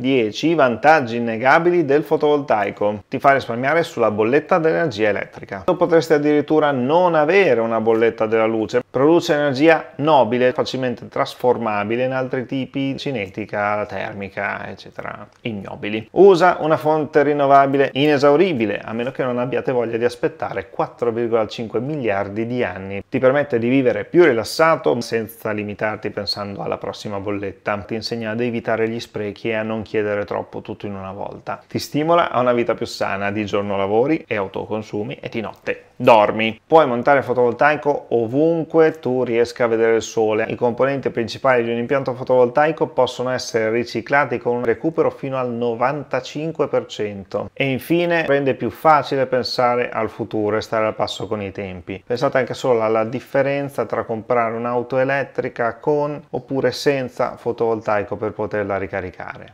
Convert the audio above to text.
10. I vantaggi innegabili del fotovoltaico. Ti fa risparmiare sulla bolletta dell'energia elettrica. Potresti addirittura non avere una bolletta della luce, Produce energia nobile, facilmente trasformabile in altri tipi, cinetica, termica, eccetera, ignobili. Usa una fonte rinnovabile inesauribile, a meno che non abbiate voglia di aspettare 4,5 miliardi di anni. Ti permette di vivere più rilassato, senza limitarti pensando alla prossima bolletta. Ti insegna ad evitare gli sprechi e a non chiedere troppo tutto in una volta. Ti stimola a una vita più sana, di giorno lavori e autoconsumi e di notte dormi. Puoi montare fotovoltaico ovunque comunque tu riesca a vedere il sole. I componenti principali di un impianto fotovoltaico possono essere riciclati con un recupero fino al 95%. E infine rende più facile pensare al futuro e stare al passo con i tempi. Pensate anche solo alla differenza tra comprare un'auto elettrica con oppure senza fotovoltaico per poterla ricaricare.